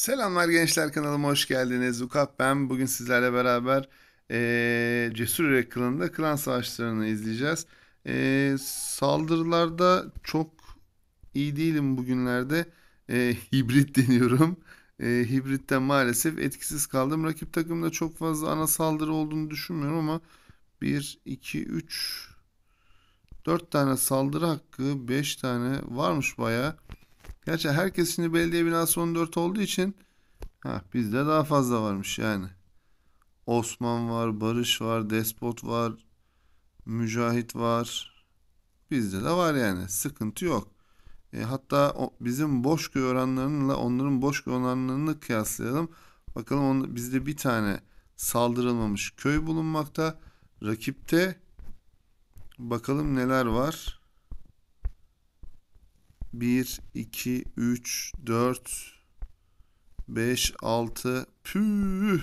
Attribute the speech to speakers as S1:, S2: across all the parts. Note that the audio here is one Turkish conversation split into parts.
S1: Selamlar gençler kanalıma hoş geldiniz. Ukap ben. Bugün sizlerle beraber e, Cesur Yürek Klanı'nda klan savaşlarını izleyeceğiz. E, saldırılarda çok iyi değilim bugünlerde. E, hibrit deniyorum. E, hibritten maalesef etkisiz kaldım. Rakip takımda çok fazla ana saldırı olduğunu düşünmüyorum ama 1, 2, 3, 4 tane saldırı hakkı, 5 tane varmış bayağı. Gerçi herkes şimdi belediye binası 14 olduğu için ha, bizde daha fazla varmış yani. Osman var, Barış var, Despot var, Mücahit var. Bizde de var yani. Sıkıntı yok. E, hatta o, bizim köy oranlarıyla onların boş köy oranlarını kıyaslayalım. Bakalım on, bizde bir tane saldırılmamış köy bulunmakta. Rakipte bakalım neler var. 1, 2, 3, 4, 5, 6. Püh!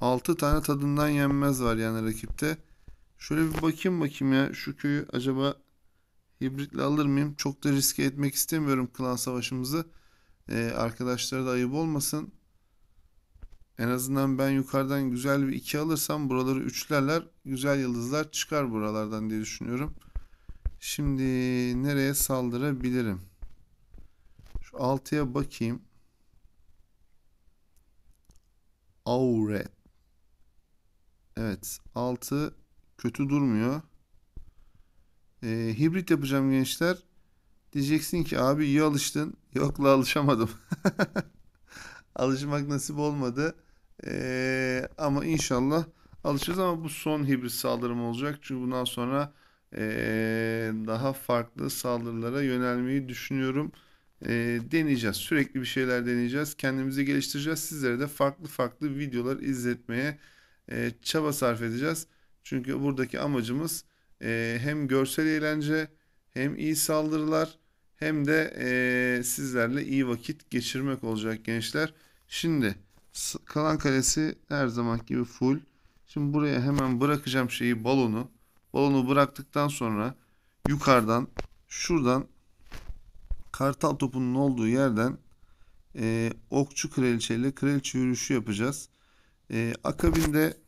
S1: 6 tane tadından yenmez var yani rakipte. Şöyle bir bakayım bakayım ya. Şu köyü acaba hibritle alır mıyım? Çok da riske etmek istemiyorum klan savaşımızı. Ee, arkadaşlara da ayıp olmasın. En azından ben yukarıdan güzel bir 2 alırsam buraları 3'lerler. Güzel yıldızlar çıkar buralardan diye düşünüyorum. Şimdi nereye saldırabilirim? Şu 6'ya bakayım. Aure. Evet. 6 kötü durmuyor. Ee, hibrit yapacağım gençler. Diyeceksin ki abi iyi alıştın. Yokla alışamadım. Alışmak nasip olmadı. Ee, ama inşallah alışırız ama bu son hibrit saldırım olacak. Çünkü bundan sonra ee, daha farklı saldırılara yönelmeyi düşünüyorum. E, deneyeceğiz. Sürekli bir şeyler deneyeceğiz. Kendimizi geliştireceğiz. Sizlere de farklı farklı videolar izletmeye e, çaba sarf edeceğiz. Çünkü buradaki amacımız e, hem görsel eğlence hem iyi saldırılar hem de e, sizlerle iyi vakit geçirmek olacak gençler. Şimdi kalan kalesi her zaman gibi full. Şimdi buraya hemen bırakacağım şeyi balonu. Balonu bıraktıktan sonra yukarıdan şuradan kartal topunun olduğu yerden e, okçu kraliçeyle kraliçe yürüyüşü yapacağız. E, akabinde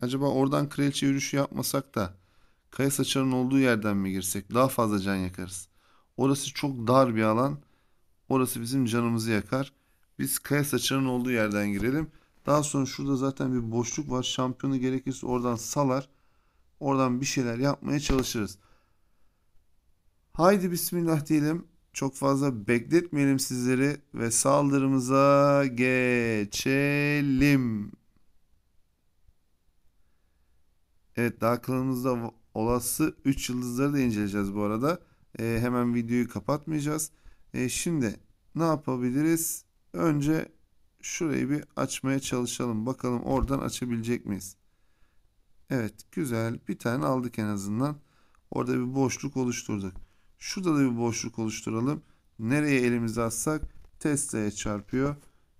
S1: acaba oradan kraliçe yürüyüşü yapmasak da kaya saçarın olduğu yerden mi girsek daha fazla can yakarız. Orası çok dar bir alan. Orası bizim canımızı yakar. Biz kaya saçarın olduğu yerden girelim. Daha sonra şurada zaten bir boşluk var. Şampiyonu gerekirse oradan salar. Oradan bir şeyler yapmaya çalışırız. Haydi bismillah diyelim. Çok fazla bekletmeyelim sizleri ve saldırımıza geçelim. Evet daha kanalımızda olası 3 yıldızları da inceleyeceğiz bu arada. Ee, hemen videoyu kapatmayacağız. Ee, şimdi ne yapabiliriz? Önce şurayı bir açmaya çalışalım. Bakalım oradan açabilecek miyiz? Evet güzel bir tane aldık en azından. Orada bir boşluk oluşturduk. Şurada da bir boşluk oluşturalım. Nereye elimizi atsak testeye çarpıyor.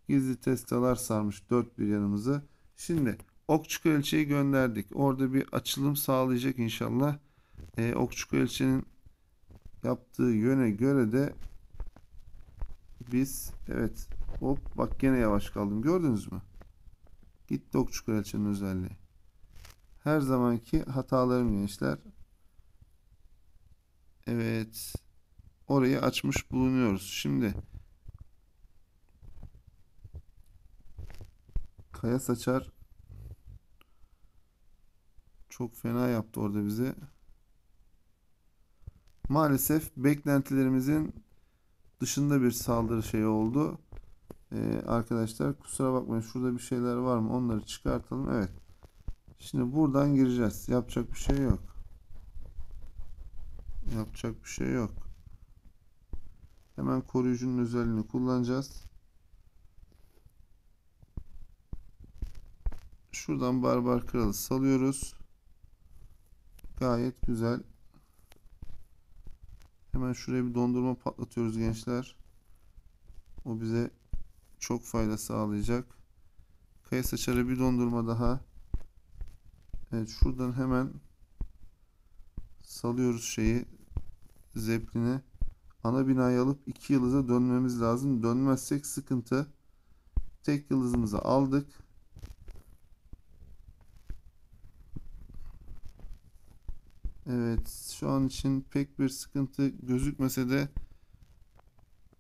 S1: Gizli testalar sarmış dört bir yanımızı. Şimdi okçuk elçiyi gönderdik. Orada bir açılım sağlayacak inşallah. E, okçu elçinin yaptığı yöne göre de biz evet hop bak gene yavaş kaldım gördünüz mü? Gitti okçuk elçinin özelliği. Her zamanki hatalarım gençler. Evet. Orayı açmış bulunuyoruz. Şimdi Kaya Saçar çok fena yaptı orada bize. Maalesef beklentilerimizin dışında bir saldırı şeyi oldu. Ee, arkadaşlar kusura bakmayın şurada bir şeyler var mı onları çıkartalım. Evet. Şimdi buradan gireceğiz. Yapacak bir şey yok. Yapacak bir şey yok. Hemen koruyucunun özelliğini kullanacağız. Şuradan barbar kralı salıyoruz. Gayet güzel. Hemen şuraya bir dondurma patlatıyoruz gençler. O bize çok fayda sağlayacak. Kaya saçarı bir dondurma daha. Evet şuradan hemen salıyoruz şeyi Zepline ana binayı alıp iki yıldıza dönmemiz lazım. Dönmezsek sıkıntı. Tek yıldızımızı aldık. Evet şu an için pek bir sıkıntı gözükmese de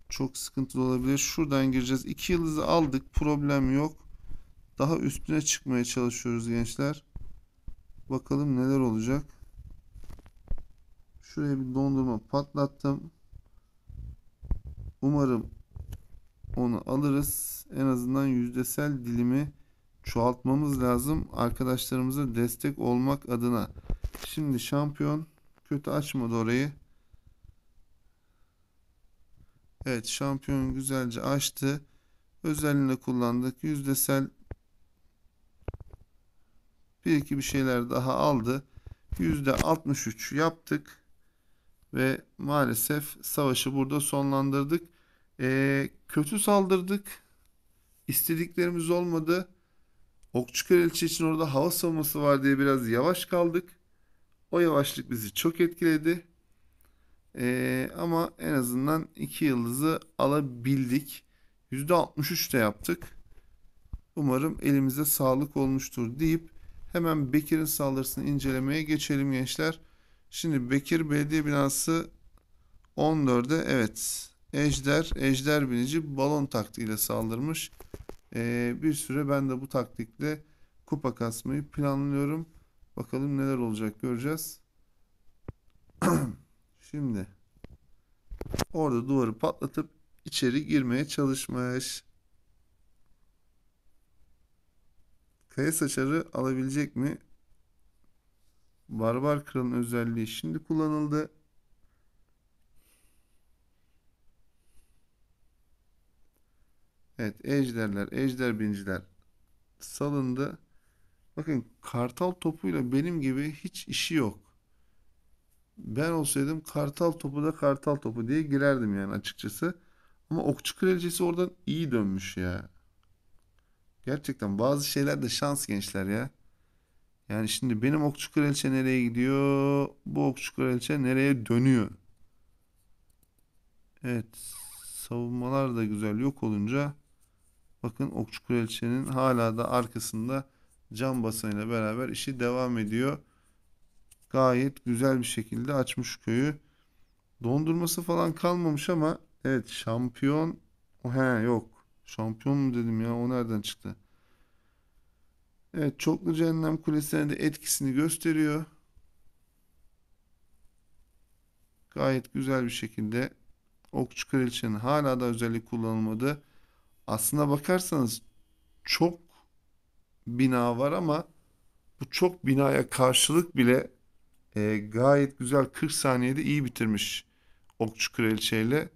S1: çok sıkıntılı olabilir. Şuradan gireceğiz. İki yıldızı aldık. Problem yok. Daha üstüne çıkmaya çalışıyoruz gençler. Bakalım neler olacak. Şuraya bir dondurma patlattım. Umarım onu alırız. En azından yüzdesel dilimi çoğaltmamız lazım. Arkadaşlarımıza destek olmak adına. Şimdi şampiyon kötü açmadı orayı. Evet şampiyon güzelce açtı. Özelliğini kullandık. Yüzdesel bir iki bir şeyler daha aldı. Yüzde 63 yaptık ve maalesef savaşı burada sonlandırdık. E, kötü saldırdık. İstediklerimiz olmadı. Okçu ilçe için orada hava savunması var diye biraz yavaş kaldık. O yavaşlık bizi çok etkiledi. Ee, ama en azından 2 yıldızı alabildik. %63 de yaptık. Umarım elimize sağlık olmuştur deyip hemen Bekir'in saldırısını incelemeye geçelim gençler. Şimdi Bekir Belediye Binası 14'e evet Ejder, Ejder binici balon taktiğiyle saldırmış. Ee, bir süre ben de bu taktikle kupa kasmayı planlıyorum. Bakalım neler olacak göreceğiz. Şimdi orada duvarı patlatıp içeri girmeye çalışmış. Kaya saçarı alabilecek mi? Barbar kralın özelliği şimdi kullanıldı. Evet ejderler, ejder binciler salındı. Bakın kartal topuyla benim gibi hiç işi yok. Ben olsaydım kartal topu da kartal topu diye girerdim yani açıkçası. Ama okçu kraliçesi oradan iyi dönmüş ya. Gerçekten bazı şeyler de şans gençler ya. Yani şimdi benim okçu kraliçe nereye gidiyor? Bu okçu kraliçe nereye dönüyor? Evet. Savunmalar da güzel yok olunca bakın okçu kraliçenin hala da arkasında can basanıyla beraber işi devam ediyor. Gayet güzel bir şekilde açmış köyü. Dondurması falan kalmamış ama evet şampiyon he yok. Şampiyon mu dedim ya o nereden çıktı? Evet çoklu cehennem kulesine de etkisini gösteriyor. Gayet güzel bir şekilde okçu kraliçenin hala da özellik kullanılmadı. Aslına bakarsanız çok bina var ama bu çok binaya karşılık bile e, gayet güzel 40 saniyede iyi bitirmiş okçu kraliçeyle.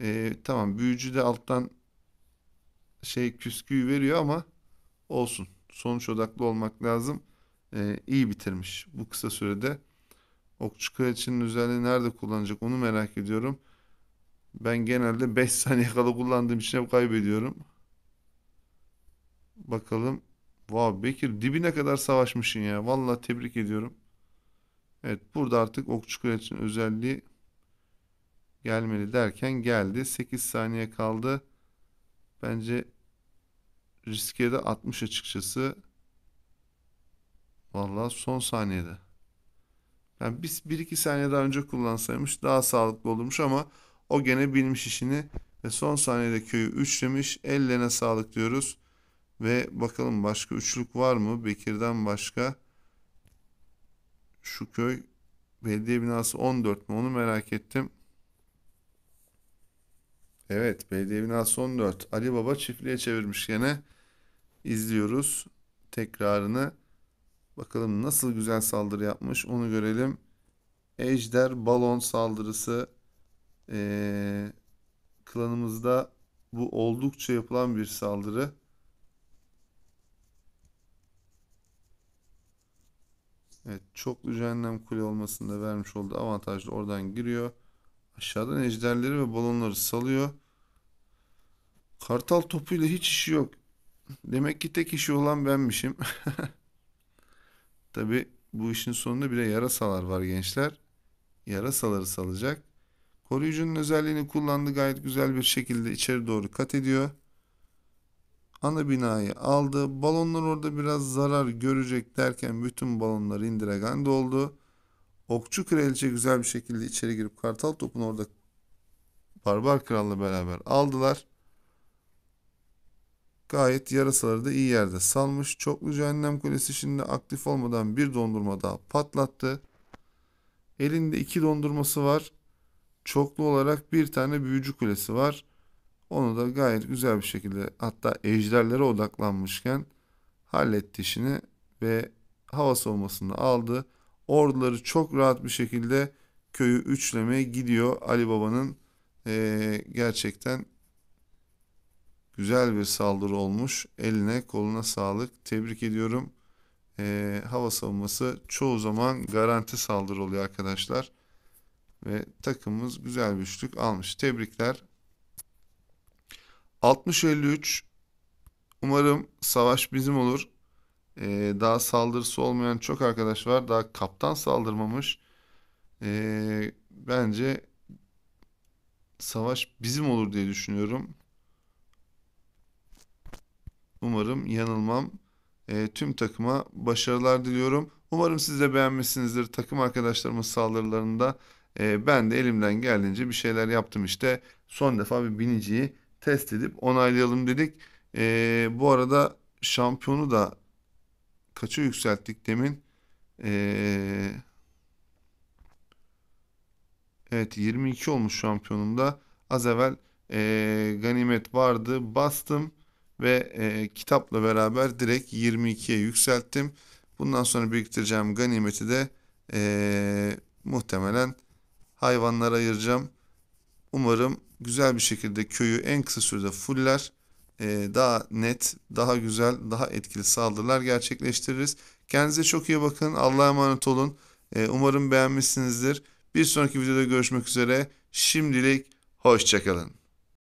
S1: E, tamam büyücü de alttan şey küsküyü veriyor ama olsun sonuç odaklı olmak lazım. E, iyi bitirmiş bu kısa sürede. Okçu kraliçenin özelliği nerede kullanacak onu merak ediyorum. Ben genelde 5 saniye kala kullandığım için hep kaybediyorum. Bakalım. Vav Bekir dibine kadar savaşmışsın ya. Valla tebrik ediyorum. Evet burada artık okçu kraliçenin özelliği gelmeli derken geldi. 8 saniye kaldı. Bence riske de atmış açıkçası. Vallahi son saniyede. Yani biz bir iki saniye daha önce kullansaymış daha sağlıklı olurmuş ama o gene bilmiş işini ve son saniyede köyü üçlemiş. Ellerine sağlık diyoruz. Ve bakalım başka üçlük var mı? Bekir'den başka şu köy belediye binası 14 mi? Onu merak ettim. Evet belediye binası 14. Ali Baba çiftliğe çevirmiş gene izliyoruz tekrarını. Bakalım nasıl güzel saldırı yapmış onu görelim. Ejder balon saldırısı ee, klanımızda bu oldukça yapılan bir saldırı. Evet çok düzenlem kule olmasında vermiş olduğu avantajlı oradan giriyor. Aşağıdan ejderleri ve balonları salıyor. Kartal topuyla hiç işi yok. Demek ki tek işi olan benmişim. Tabi bu işin sonunda bir bile yarasalar var gençler. Yarasaları salacak. Koruyucunun özelliğini kullandı gayet güzel bir şekilde içeri doğru kat ediyor. Ana binayı aldı. Balonlar orada biraz zarar görecek derken bütün balonlar indiraganda oldu. Okçu kraliçe güzel bir şekilde içeri girip kartal topunu orada barbar kralla beraber aldılar. Gayet yarasaları da iyi yerde salmış. Çoklu Cehennem Kulesi şimdi aktif olmadan bir dondurma daha patlattı. Elinde iki dondurması var. Çoklu olarak bir tane büyücü kulesi var. Onu da gayet güzel bir şekilde hatta ejderlere odaklanmışken halletti işini ve hava savunmasını aldı. Orduları çok rahat bir şekilde köyü üçlemeye gidiyor. Ali Baba'nın e, gerçekten Güzel bir saldırı olmuş. Eline koluna sağlık. Tebrik ediyorum. Ee, hava savunması çoğu zaman garanti saldırı oluyor arkadaşlar. Ve takımımız güzel bir üçlük almış. Tebrikler. 60-53 Umarım savaş bizim olur. Ee, daha saldırısı olmayan çok arkadaş var. Daha kaptan saldırmamış. Ee, bence savaş bizim olur diye düşünüyorum. Umarım yanılmam. E, tüm takıma başarılar diliyorum. Umarım siz de beğenmişsinizdir. Takım arkadaşlarımın saldırılarında e, ben de elimden geldiğince bir şeyler yaptım işte. Son defa bir biniciyi test edip onaylayalım dedik. E, bu arada şampiyonu da kaça yükselttik demin? E, evet 22 olmuş şampiyonumda. Az evvel e, ganimet vardı. Bastım ve e, kitapla beraber direkt 22'ye yükselttim. Bundan sonra biriktireceğim ganimeti de e, muhtemelen hayvanlara ayıracağım. Umarım güzel bir şekilde köyü en kısa sürede fuller. E, daha net, daha güzel, daha etkili saldırılar gerçekleştiririz. Kendinize çok iyi bakın. Allah'a emanet olun. E, umarım beğenmişsinizdir. Bir sonraki videoda görüşmek üzere. Şimdilik hoşçakalın.